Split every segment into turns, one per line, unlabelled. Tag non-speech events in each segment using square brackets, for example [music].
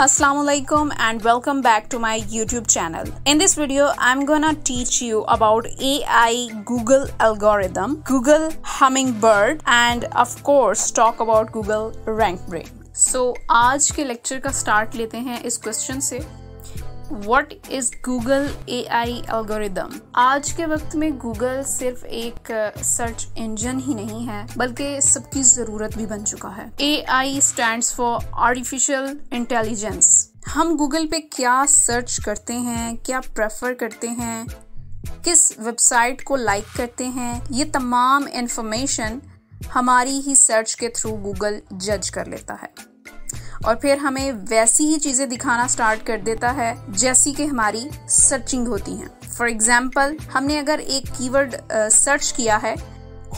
Assalamualaikum and welcome back to my YouTube channel. In this video, I'm gonna teach you about AI Google algorithm, Google Hummingbird, and of course, talk about Google Rank Brain. So, आज के lecture का start लेते हैं इस question से what is Google A I algorithm आज के वक्त में गूगल सिर्फ एक सर्च इंजन ही नहीं है बल्कि सबकी जरूरत भी बन चुका है A I stand for artificial intelligence हम गूगल पे क्या सर्च करते हैं क्या प्रेफर करते हैं किस वेबसाइट को लाइक करते हैं ये तमाम इन्फॉर्मेशन हमारी ही सर्च के थ्रू गूगल जज कर लेता है और फिर हमें वैसी ही चीज़ें दिखाना स्टार्ट कर देता है जैसी कि हमारी सर्चिंग होती हैं फॉर एग्जाम्पल हमने अगर एक कीवर्ड सर्च किया है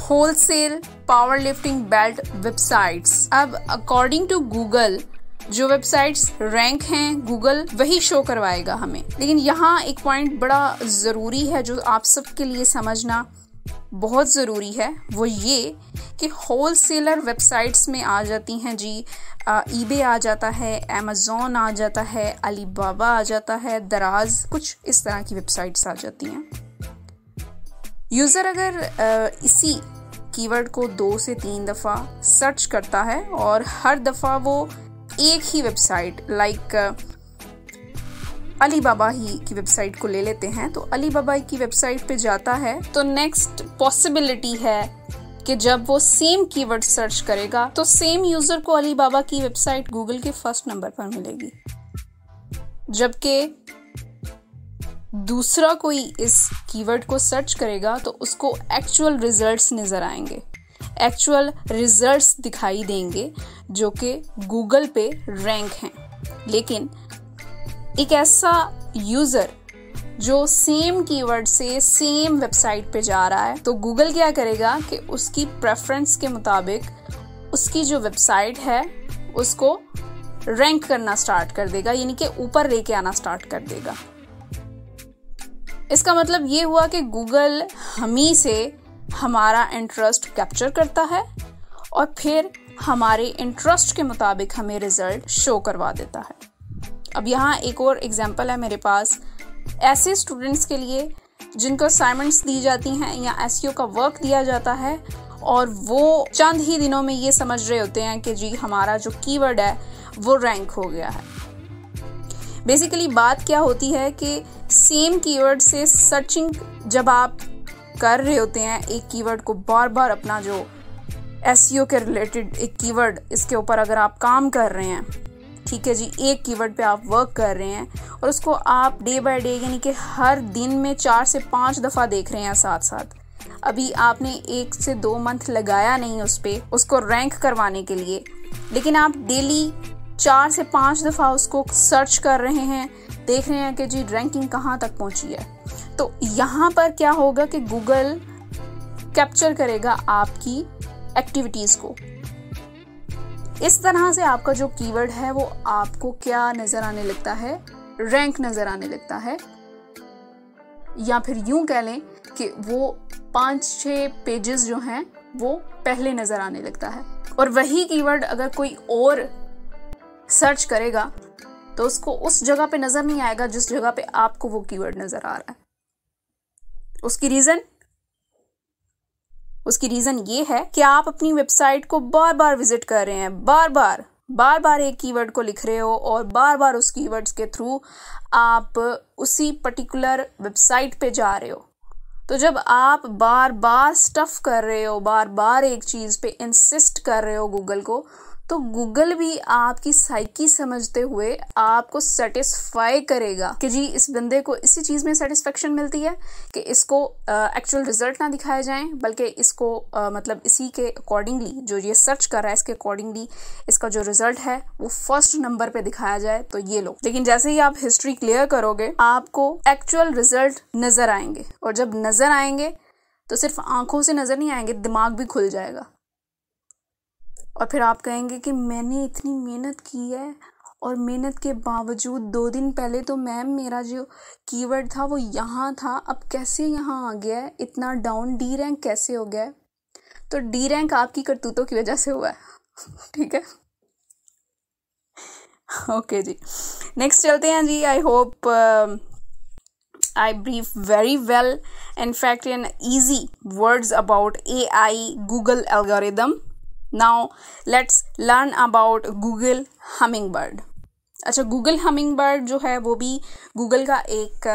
wholesale power lifting belt websites अब अकॉर्डिंग टू गूगल जो वेबसाइट्स रैंक हैं गूगल वही शो करवाएगा हमें लेकिन यहाँ एक पॉइंट बड़ा ज़रूरी है जो आप सबके लिए समझना बहुत ज़रूरी है वो ये कि होल सेलर वेबसाइट्स में आ जाती हैं जी ई बे आ जाता है अमेज़ोन आ जाता है अली बाबा आ जाता है दराज कुछ इस तरह की वेबसाइट्स आ जाती हैं यूज़र अगर इसी कीवर्ड को दो से तीन दफ़ा सर्च करता है और हर दफ़ा वो एक ही वेबसाइट लाइक अली बाबा ही की वेबसाइट को ले लेते हैं तो अली बाबा की वेबसाइट पे जाता है तो नेक्स्ट पॉसिबिलिटी है कि जब वो सेम कीवर्ड सर्च करेगा तो सेम यूजर को अली बाबा की वेबसाइट गूगल के फर्स्ट नंबर पर मिलेगी जबकि दूसरा कोई इस कीवर्ड को सर्च करेगा तो उसको एक्चुअल रिजल्ट्स नज़र आएंगे एक्चुअल रिजल्ट्स दिखाई देंगे जो कि गूगल पे रैंक हैं लेकिन एक ऐसा यूज़र जो सेम कीवर्ड से सेम वेबसाइट पे जा रहा है तो गूगल क्या करेगा कि उसकी प्रेफरेंस के मुताबिक उसकी जो वेबसाइट है उसको रैंक करना स्टार्ट कर देगा यानी कि ऊपर लेके आना स्टार्ट कर देगा इसका मतलब ये हुआ कि गूगल हम ही से हमारा इंटरेस्ट कैप्चर करता है और फिर हमारे इंटरेस्ट के मुताबिक हमें रिजल्ट शो करवा देता है अब यहाँ एक और एग्जाम्पल है मेरे पास ऐसे स्टूडेंट्स के लिए जिनको असाइनमेंट्स दी जाती हैं या एस e का वर्क दिया जाता है और वो चंद ही दिनों में ये समझ रहे होते हैं कि जी हमारा जो कीवर्ड है वो रैंक हो गया है बेसिकली बात क्या होती है कि सेम कीवर्ड से सर्चिंग जब आप कर रहे होते हैं एक कीवर्ड को बार बार अपना जो एस e के रिलेटेड एक कीवर्ड इसके ऊपर अगर आप काम कर रहे हैं ठीक है जी एक कीवर्ड पे आप वर्क कर रहे हैं और उसको आप डे बाय डे यानी कि हर दिन में चार से पाँच दफ़ा देख रहे हैं साथ साथ अभी आपने एक से दो मंथ लगाया नहीं उस पर उसको रैंक करवाने के लिए लेकिन आप डेली चार से पाँच दफ़ा उसको सर्च कर रहे हैं देख रहे हैं कि जी रैंकिंग कहाँ तक पहुंची है तो यहाँ पर क्या होगा कि गूगल कैप्चर करेगा आपकी एक्टिविटीज़ को इस तरह से आपका जो कीवर्ड है वो आपको क्या नज़र आने लगता है रैंक नज़र आने लगता है या फिर यूं कह लें कि वो पांच छह पेजेस जो हैं वो पहले नज़र आने लगता है और वही कीवर्ड अगर कोई और सर्च करेगा तो उसको उस जगह पे नज़र नहीं आएगा जिस जगह पे आपको वो कीवर्ड नज़र आ रहा है उसकी रीज़न उसकी रीज़न ये है कि आप अपनी वेबसाइट को बार बार विजिट कर रहे हैं बार बार बार बार एक कीवर्ड को लिख रहे हो और बार बार उस कीवर्ड्स के थ्रू आप उसी पर्टिकुलर वेबसाइट पे जा रहे हो तो जब आप बार बार स्टफ़ कर रहे हो बार बार एक चीज़ पे इंसिस्ट कर रहे हो गूगल को तो गूगल भी आपकी साइकी समझते हुए आपको सेटिस्फाई करेगा कि जी इस बंदे को इसी चीज़ में सेटिस्फेक्शन मिलती है कि इसको एक्चुअल uh, रिजल्ट ना दिखाए जाएं बल्कि इसको uh, मतलब इसी के अकॉर्डिंगली जो ये सर्च कर रहा है इसके अकॉर्डिंगली इसका जो रिजल्ट है वो फर्स्ट नंबर पे दिखाया जाए तो ये लो लेकिन जैसे ही आप हिस्ट्री क्लियर करोगे आपको एक्चुअल रिजल्ट नजर आएंगे और जब नजर आएंगे तो सिर्फ आंखों से नजर नहीं आएंगे दिमाग भी खुल जाएगा और फिर आप कहेंगे कि मैंने इतनी मेहनत की है और मेहनत के बावजूद दो दिन पहले तो मैम मेरा जो कीवर्ड था वो यहाँ था अब कैसे यहाँ आ गया है इतना डाउन डी रैंक कैसे हो गया है तो डी रैंक आपकी करतूतों की वजह से हुआ है [laughs] ठीक है ओके जी नेक्स्ट चलते हैं जी I hope I brief very well in fact in easy words about A I Google algorithm now let's learn about Google humming bird अच्छा गूगल हमिंग बर्ड जो है वो भी गूगल का एक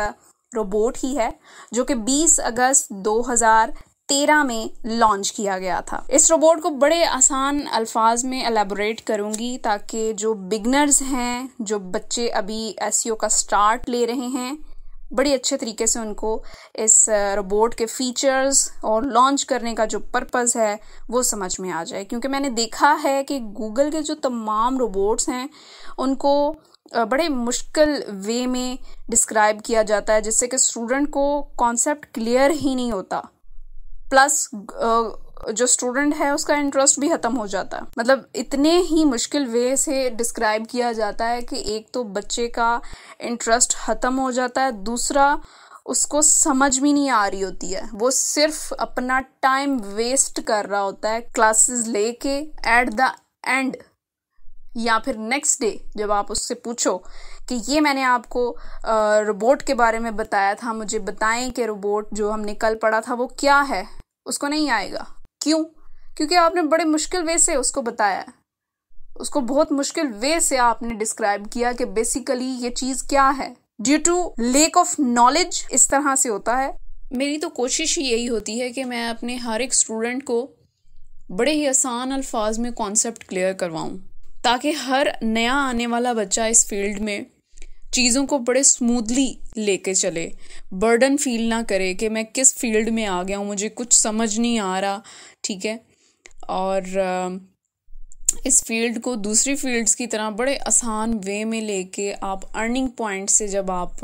रोबोट ही है जो कि 20 अगस्त 2013 में लॉन्च किया गया था इस रोबोट को बड़े आसान अल्फाज में एलेबोरेट करूंगी ताकि जो बिगनर्स हैं जो बच्चे अभी एस e का स्टार्ट ले रहे हैं बड़ी अच्छे तरीके से उनको इस रोबोट के फीचर्स और लॉन्च करने का जो पर्पज़ है वो समझ में आ जाए क्योंकि मैंने देखा है कि गूगल के जो तमाम रोबोट्स हैं उनको बड़े मुश्किल वे में डिस्क्राइब किया जाता है जिससे कि स्टूडेंट को कॉन्सेप्ट क्लियर ही नहीं होता प्लस जो स्टूडेंट है उसका इंटरेस्ट भी खत्म हो जाता है मतलब इतने ही मुश्किल वे से डिस्क्राइब किया जाता है कि एक तो बच्चे का इंटरेस्ट खत्म हो जाता है दूसरा उसको समझ भी नहीं आ रही होती है वो सिर्फ अपना टाइम वेस्ट कर रहा होता है क्लासेस लेके एट द एंड या फिर नेक्स्ट डे जब आप उससे पूछो कि ये मैंने आपको रोबोट के बारे में बताया था मुझे बताएं कि रोबोट जो हमने कल पढ़ा था वो क्या है उसको नहीं आएगा क्यों क्योंकि आपने बड़े मुश्किल वे से उसको बताया उसको बहुत मुश्किल वे से आपने डिस्क्राइब किया कि बेसिकली ये चीज़ क्या है due to lack of knowledge इस तरह से होता है मेरी तो कोशिश ही यही होती है कि मैं अपने हर एक स्टूडेंट को बड़े ही आसान अल्फाज में कॉन्सेप्ट क्लियर करवाऊँ ताकि हर नया आने वाला बच्चा इस फील्ड में चीज़ों को बड़े स्मूथली लेके चले बर्डन फील ना करे कि मैं किस फील्ड में आ गया हूँ मुझे कुछ समझ नहीं आ रहा ठीक है और इस फील्ड को दूसरी फील्ड्स की तरह बड़े आसान वे में लेके आप अर्निंग पॉइंट से जब आप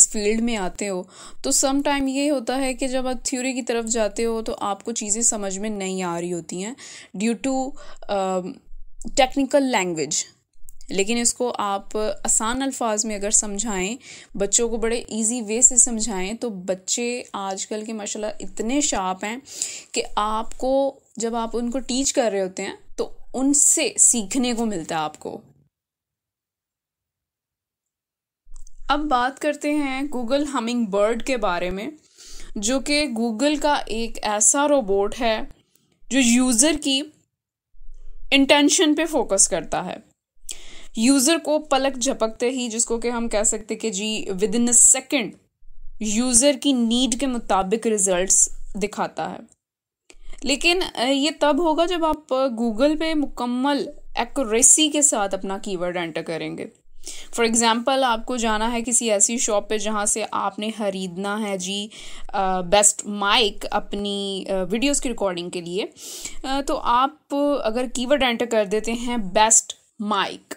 इस फील्ड में आते हो तो सम टाइम ये होता है कि जब आप थ्योरी की तरफ जाते हो तो आपको चीज़ें समझ में नहीं आ रही होती हैं ड्यू टू टेक्निकल लैंग्वेज लेकिन इसको आप आसान अल्फाज में अगर समझाएं बच्चों को बड़े इजी वे से समझाएं तो बच्चे आजकल के माशाल्लाह इतने शार्प हैं कि आपको जब आप उनको टीच कर रहे होते हैं तो उनसे सीखने को मिलता है आपको अब बात करते हैं गूगल हमिंग बर्ड के बारे में जो कि गूगल का एक ऐसा रोबोट है जो यूज़र की इंटेंशन पे फोकस करता है यूज़र को पलक झपकते ही जिसको कि हम कह सकते कि जी within a second user की नीड के मुताबिक रिजल्ट्स दिखाता है लेकिन ये तब होगा जब आप गूगल पे मुकम्मल एक्यूरेसी के साथ अपना कीवर्ड एंटर करेंगे फॉर एग्ज़ाम्पल आपको जाना है किसी ऐसी शॉप पे जहाँ से आपने ख़रीदना है जी बेस्ट माइक अपनी वीडियोस की रिकॉर्डिंग के लिए तो आप अगर कीवर्ड एंटर कर देते हैं बेस्ट माइक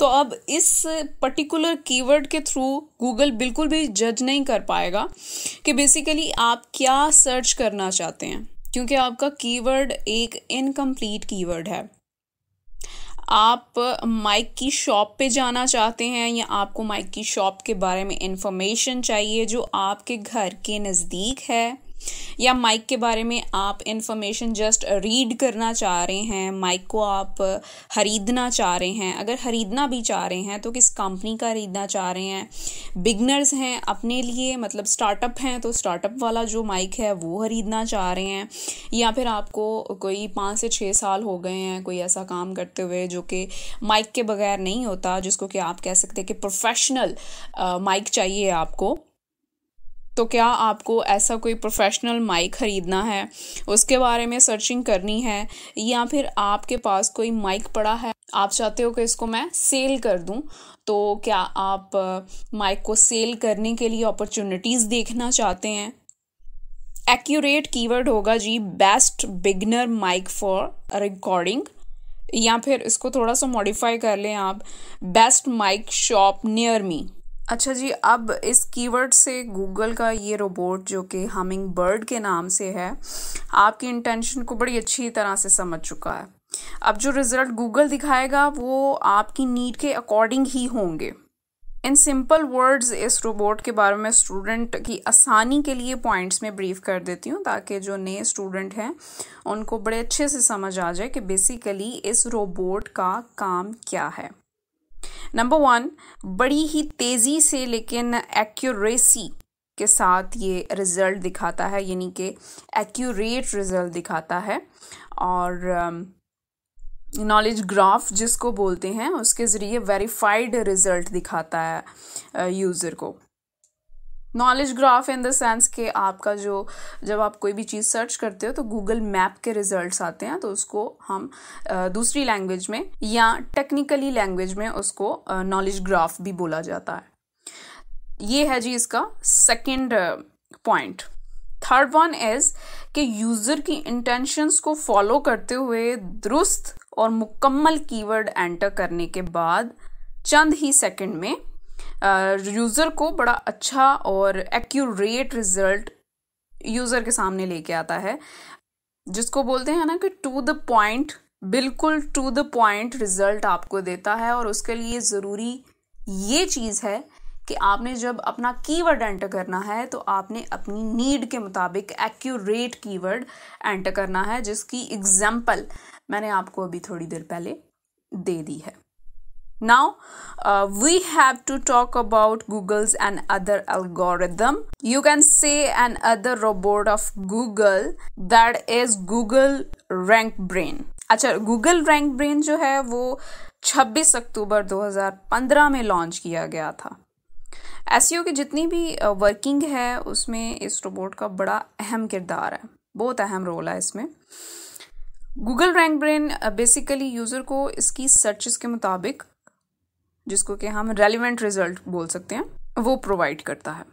तो अब इस पर्टिकुलर कीवर्ड के थ्रू गूगल बिल्कुल भी जज नहीं कर पाएगा कि बेसिकली आप क्या सर्च करना चाहते हैं क्योंकि आपका कीवर्ड एक इनकम्प्लीट कीवर्ड है आप माइक की शॉप पे जाना चाहते हैं या आपको माइक की शॉप के बारे में इंफॉर्मेशन चाहिए जो आपके घर के नज़दीक है या माइक के बारे में आप इन्फॉर्मेशन जस्ट रीड करना चाह रहे हैं माइक को आप ख़रीदना चाह रहे हैं अगर ख़रीदना भी चाह रहे हैं तो किस कंपनी का ख़रीदना चाह रहे हैं बिगनर्स हैं अपने लिए मतलब स्टार्टअप हैं तो स्टार्टअप वाला जो माइक है वो ख़रीदना चाह रहे हैं या फिर आपको कोई पाँच से छः साल हो गए हैं कोई ऐसा काम करते हुए जो कि माइक के बगैर नहीं होता जिसको कि आप कह सकते हैं कि प्रोफेशनल माइक चाहिए आपको तो क्या आपको ऐसा कोई प्रोफेशनल माइक ख़रीदना है उसके बारे में सर्चिंग करनी है या फिर आपके पास कोई माइक पड़ा है आप चाहते हो कि इसको मैं सेल कर दूं तो क्या आप माइक को सेल करने के लिए अपॉर्चुनिटीज़ देखना चाहते हैं एक्यूरेट कीवर्ड होगा जी best beginner mic for recording या फिर इसको थोड़ा सा मॉडिफाई कर लें आप best mic shop near me अच्छा जी अब इस कीवर्ड से गूगल का ये रोबोट जो कि हमिंग बर्ड के नाम से है आपकी इंटेंशन को बड़ी अच्छी तरह से समझ चुका है अब जो रिज़ल्ट गूगल दिखाएगा वो आपकी नीड के अकॉर्डिंग ही होंगे इन सिंपल वर्ड्स इस रोबोट के बारे में स्टूडेंट की आसानी के लिए पॉइंट्स में ब्रीफ कर देती हूँ ताकि जो नए स्टूडेंट हैं उनको बड़े अच्छे से समझ आ जाए कि बेसिकली इस रोबोट का काम क्या है नंबर वन बड़ी ही तेज़ी से लेकिन एक्यूरेसी के साथ ये रिज़ल्ट दिखाता है यानी कि एक्यूरेट रिज़ल्ट दिखाता है और नॉलेज um, ग्राफ जिसको बोलते हैं उसके ज़रिए वेरीफाइड रिज़ल्ट दिखाता है यूज़र uh, को knowledge graph in the sense कि आपका जो जब आप कोई भी चीज़ सर्च करते हो तो गूगल मैप के रिजल्ट्स आते हैं तो उसको हम दूसरी लैंग्वेज में या टेक्निकली लैंग्वेज में उसको नॉलेज ग्राफ भी बोला जाता है ये है जी इसका second point third one is कि यूज़र की इंटेंशंस को फॉलो करते हुए दुरुस्त और मुकम्मल कीवर्ड एंटर करने के बाद चंद ही सेकंड में यूज़र को बड़ा अच्छा और एक्यूरेट रिज़ल्ट यूज़र के सामने लेके आता है जिसको बोलते हैं ना कि टू द पॉइंट बिल्कुल टू द पॉइंट रिज़ल्ट आपको देता है और उसके लिए ज़रूरी ये चीज़ है कि आपने जब अपना कीवर्ड एंटर करना है तो आपने अपनी नीड के मुताबिक एक्यूरेट कीवर्ड एंटर करना है जिसकी एग्जाम्पल मैंने आपको अभी थोड़ी देर पहले दे दी है Now uh, we have to talk about Google's and other algorithm. You can say an other robot of Google that is Google Rank Brain. अच्छा गूगल रैंक ब्रेन जो है वो 26 अक्टूबर 2015 में लॉन्च किया गया था एस की जितनी भी वर्किंग uh, है उसमें इस रोबोट का बड़ा अहम किरदार है बहुत अहम रोल है इसमें Google Rank Brain basically user को इसकी सर्चेस के मुताबिक जिसको कि हम रेलिवेंट रिजल्ट बोल सकते हैं वो प्रोवाइड करता है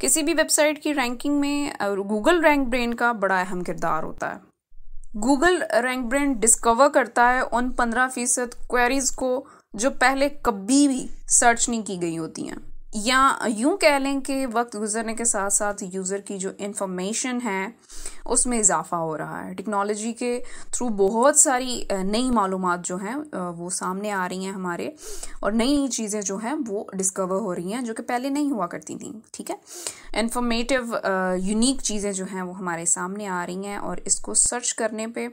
किसी भी वेबसाइट की रैंकिंग में गूगल रैंक ब्रेन का बड़ा अहम किरदार होता है गूगल रैंक ब्रेन डिस्कवर करता है उन पंद्रह फीसद क्वेरीज को जो पहले कभी भी सर्च नहीं की गई होती हैं या यूं कह लें कि वक्त गुजरने के साथ साथ यूज़र की जो इन्फॉर्मेशन है उसमें इजाफ़ा हो रहा है टेक्नोलॉजी के थ्रू बहुत सारी नई मालूम जो हैं वो सामने आ रही हैं हमारे और नई नई चीज़ें जो हैं वो डिस्कवर हो रही हैं जो कि पहले नहीं हुआ करती थी ठीक है इन्फॉर्मेटिव यूनिक चीज़ें जो हैं वो हमारे सामने आ रही हैं और इसको सर्च करने पर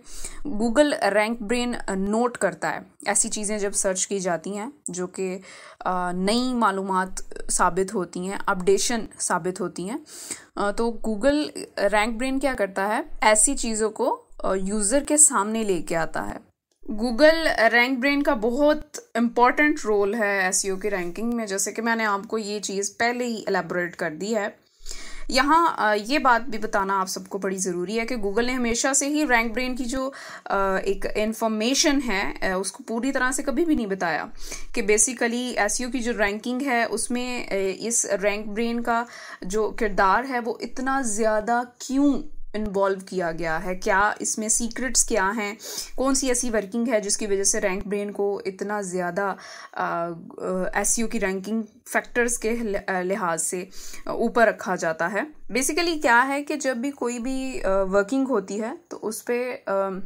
गूगल रैंक ब्रेन नोट करता है ऐसी चीज़ें जब सर्च की जाती हैं जो कि नई मालूम साबित होती हैं अपडेशन साबित होती हैं तो गूगल रैंक ब्रेन क्या करता है ऐसी चीज़ों को यूज़र के सामने लेके आता है गूगल रैंक ब्रेन का बहुत इम्पॉर्टेंट रोल है एस e की रैंकिंग में जैसे कि मैंने आपको ये चीज़ पहले ही एलेबोरेट कर दी है यहाँ ये बात भी बताना आप सबको बड़ी ज़रूरी है कि गूगल ने हमेशा से ही रैंक ब्रेन की जो एक इन्फॉर्मेशन है उसको पूरी तरह से कभी भी नहीं बताया कि बेसिकली एस की जो रैंकिंग है उसमें इस रैंक ब्रेन का जो किरदार है वो इतना ज़्यादा क्यों इन्वॉल्व किया गया है क्या इसमें सीक्रेट्स क्या हैं कौन सी ऐसी वर्किंग है जिसकी वजह से रैंक ब्रेन को इतना ज़्यादा एस की रैंकिंग फैक्टर्स के लिहाज से ऊपर रखा जाता है बेसिकली क्या है कि जब भी कोई भी वर्किंग होती है तो उस पर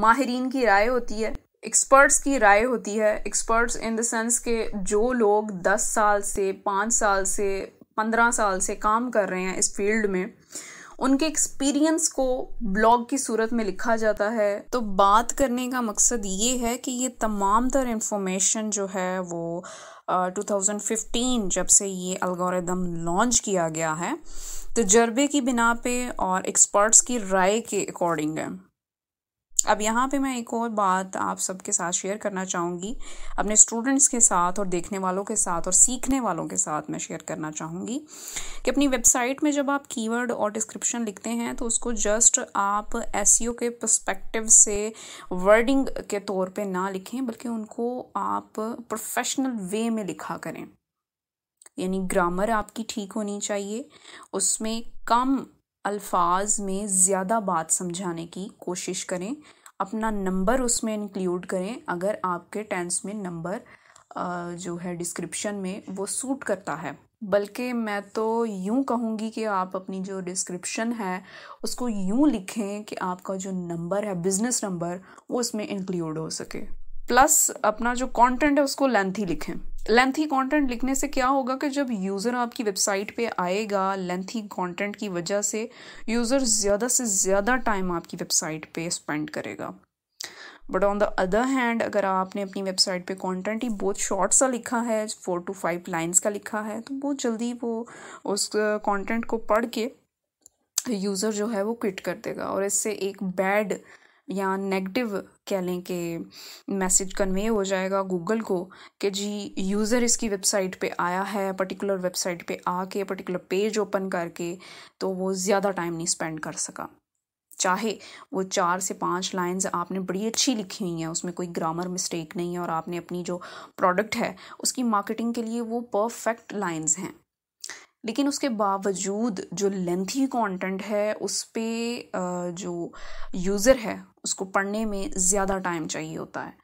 माहरीन की राय होती है एक्सपर्ट्स की राय होती है एक्सपर्ट्स इन द सेंस के जो लोग दस साल से पाँच साल से पंद्रह साल से काम कर रहे हैं इस फील्ड में उनके एक्सपीरियंस को ब्लॉग की सूरत में लिखा जाता है तो बात करने का मकसद ये है कि ये तमाम तर इंफॉर्मेशन जो है वो uh, 2015 जब से ये अलगोरिदम लॉन्च किया गया है तजर्बे तो की बिना पे और एक्सपर्ट्स की राय के अकॉर्डिंग है अब यहाँ पे मैं एक और बात आप सबके साथ शेयर करना चाहूँगी अपने स्टूडेंट्स के साथ और देखने वालों के साथ और सीखने वालों के साथ मैं शेयर करना चाहूँगी कि अपनी वेबसाइट में जब आप कीवर्ड और डिस्क्रिप्शन लिखते हैं तो उसको जस्ट आप एस e के परस्पेक्टिव से वर्डिंग के तौर पे ना लिखें बल्कि उनको आप प्रोफेशनल वे में लिखा करें यानी ग्रामर आपकी ठीक होनी चाहिए उसमें कम अल्फाज में ज़्यादा बात समझाने की कोशिश करें अपना नंबर उसमें इंक्लूड करें अगर आपके टेंस में नंबर जो है डिस्क्रिप्शन में वो सूट करता है बल्कि मैं तो यूँ कहूँगी कि आप अपनी जो डिस्क्रिप्शन है उसको यूँ लिखें कि आपका जो नंबर है बिज़नेस नंबर वो उसमें इंक्लूड हो सके प्लस अपना जो कंटेंट है उसको लेंथ ही लिखें लेंथी कंटेंट लिखने से क्या होगा कि जब यूज़र आपकी वेबसाइट पे आएगा लेंथी कंटेंट की वजह से यूज़र ज़्यादा से ज़्यादा टाइम आपकी वेबसाइट पे स्पेंड करेगा but on the other hand अगर आपने अपनी वेबसाइट पे कंटेंट ही बहुत शॉर्ट सा लिखा है फोर टू फाइव लाइंस का लिखा है तो बहुत जल्दी वो उस कंटेंट को पढ़ के यूज़र जो है वो क्विट कर देगा और इससे एक बैड या नेगेटिव कह लें कि मैसेज कन्वे हो जाएगा गूगल को कि जी यूज़र इसकी वेबसाइट पे आया है पर्टिकुलर वेबसाइट पे आके पर्टिकुलर पेज ओपन करके तो वो ज़्यादा टाइम नहीं स्पेंड कर सका चाहे वो चार से पाँच लाइंस आपने बड़ी अच्छी लिखी हुई हैं उसमें कोई ग्रामर मिस्टेक नहीं है और आपने अपनी जो प्रोडक्ट है उसकी मार्केटिंग के लिए वो परफेक्ट लाइंस हैं लेकिन उसके बावजूद जो लेंथी कंटेंट है उस पर जो यूज़र है उसको पढ़ने में ज़्यादा टाइम चाहिए होता है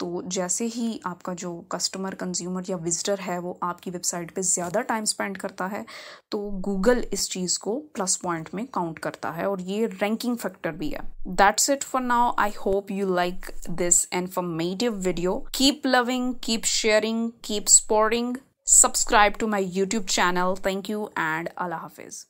तो जैसे ही आपका जो कस्टमर कंज्यूमर या विजिटर है वो आपकी वेबसाइट पे ज़्यादा टाइम स्पेंड करता है तो गूगल इस चीज़ को प्लस पॉइंट में काउंट करता है और ये रैंकिंग फैक्टर भी है that's it for now I hope you like this informative video keep loving keep sharing keep sporting subscribe to my YouTube channel. Thank you and Allah Hafiz.